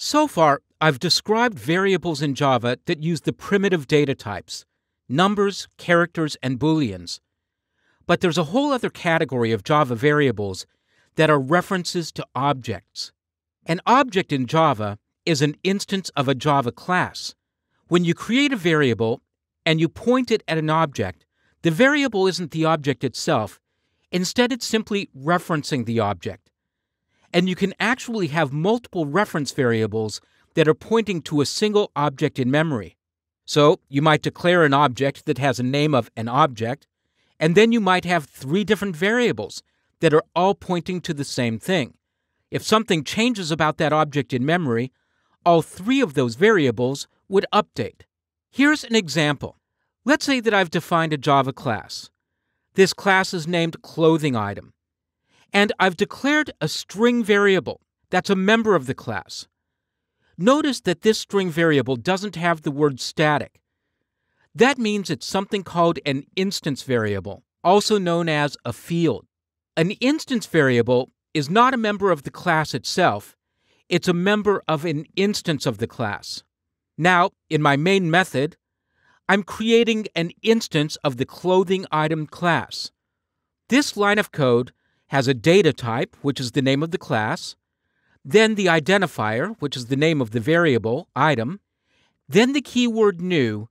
So far, I've described variables in Java that use the primitive data types numbers, characters, and booleans. But there's a whole other category of Java variables that are references to objects. An object in Java is an instance of a Java class. When you create a variable and you point it at an object, the variable isn't the object itself. Instead, it's simply referencing the object and you can actually have multiple reference variables that are pointing to a single object in memory. So you might declare an object that has a name of an object, and then you might have three different variables that are all pointing to the same thing. If something changes about that object in memory, all three of those variables would update. Here's an example. Let's say that I've defined a Java class. This class is named clothing item. And I've declared a string variable that's a member of the class. Notice that this string variable doesn't have the word static. That means it's something called an instance variable, also known as a field. An instance variable is not a member of the class itself, it's a member of an instance of the class. Now, in my main method, I'm creating an instance of the clothing item class. This line of code has a data type, which is the name of the class, then the identifier, which is the name of the variable, item, then the keyword new,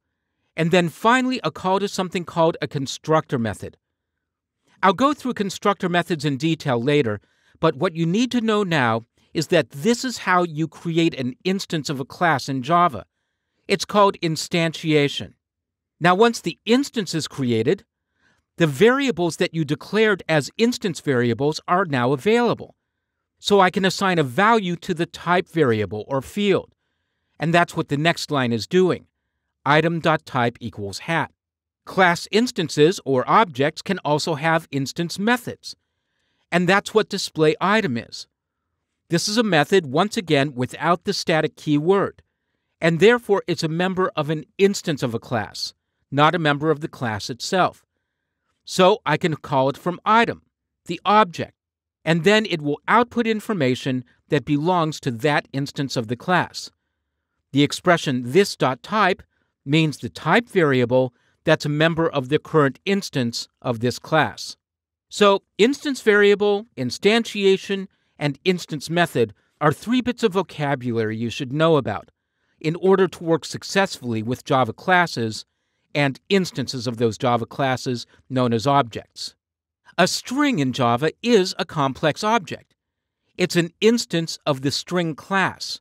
and then finally a call to something called a constructor method. I'll go through constructor methods in detail later, but what you need to know now is that this is how you create an instance of a class in Java. It's called instantiation. Now, once the instance is created, the variables that you declared as instance variables are now available. So I can assign a value to the type variable or field. And that's what the next line is doing. Item.type equals hat. Class instances or objects can also have instance methods. And that's what display item is. This is a method, once again, without the static keyword. And therefore, it's a member of an instance of a class, not a member of the class itself. So I can call it from item, the object, and then it will output information that belongs to that instance of the class. The expression this.type means the type variable that's a member of the current instance of this class. So instance variable, instantiation, and instance method are three bits of vocabulary you should know about in order to work successfully with Java classes and instances of those Java classes known as objects. A string in Java is a complex object. It's an instance of the string class.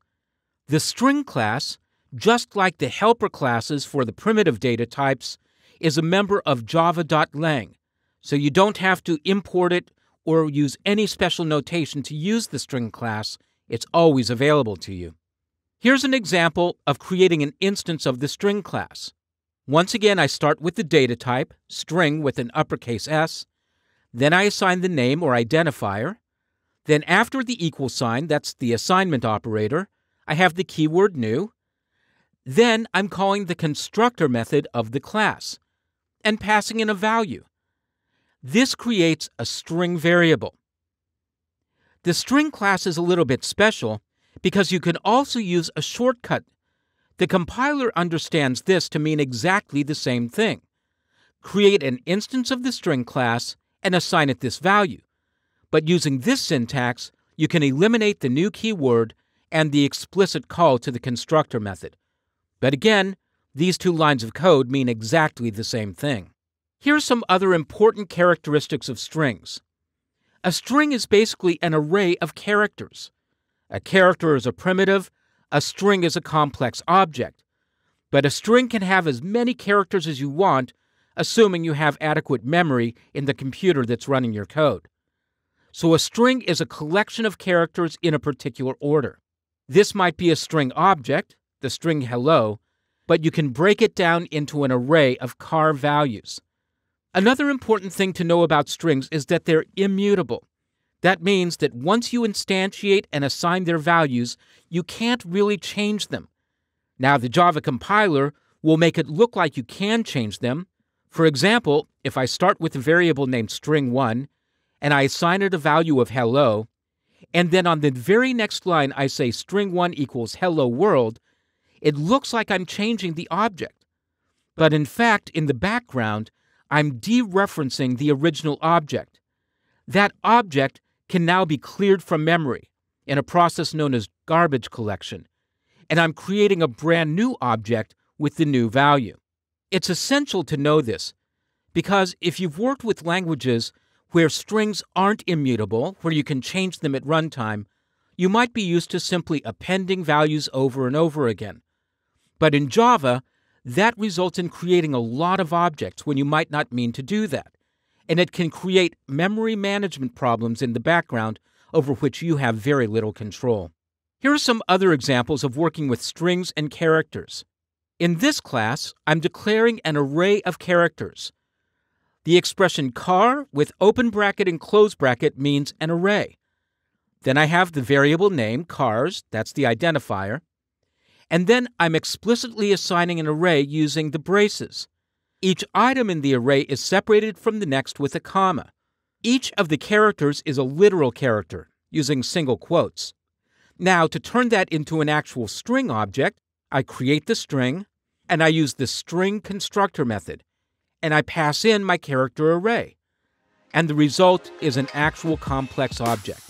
The string class, just like the helper classes for the primitive data types, is a member of java.lang, so you don't have to import it or use any special notation to use the string class. It's always available to you. Here's an example of creating an instance of the string class. Once again, I start with the data type, string with an uppercase S, then I assign the name or identifier, then after the equal sign, that's the assignment operator, I have the keyword new, then I'm calling the constructor method of the class and passing in a value. This creates a string variable. The string class is a little bit special because you can also use a shortcut the compiler understands this to mean exactly the same thing. Create an instance of the string class and assign it this value. But using this syntax, you can eliminate the new keyword and the explicit call to the constructor method. But again, these two lines of code mean exactly the same thing. Here are some other important characteristics of strings. A string is basically an array of characters. A character is a primitive, a string is a complex object. But a string can have as many characters as you want, assuming you have adequate memory in the computer that's running your code. So a string is a collection of characters in a particular order. This might be a string object, the string hello, but you can break it down into an array of car values. Another important thing to know about strings is that they're immutable. That means that once you instantiate and assign their values, you can't really change them. Now, the Java compiler will make it look like you can change them. For example, if I start with a variable named string1 and I assign it a value of hello, and then on the very next line I say string1 equals hello world, it looks like I'm changing the object. But in fact, in the background, I'm dereferencing the original object. That object can now be cleared from memory in a process known as garbage collection, and I'm creating a brand new object with the new value. It's essential to know this because if you've worked with languages where strings aren't immutable, where you can change them at runtime, you might be used to simply appending values over and over again. But in Java, that results in creating a lot of objects when you might not mean to do that and it can create memory management problems in the background over which you have very little control. Here are some other examples of working with strings and characters. In this class, I'm declaring an array of characters. The expression car with open bracket and close bracket means an array. Then I have the variable name cars, that's the identifier. And then I'm explicitly assigning an array using the braces. Each item in the array is separated from the next with a comma. Each of the characters is a literal character, using single quotes. Now, to turn that into an actual string object, I create the string, and I use the string constructor method, and I pass in my character array. And the result is an actual complex object.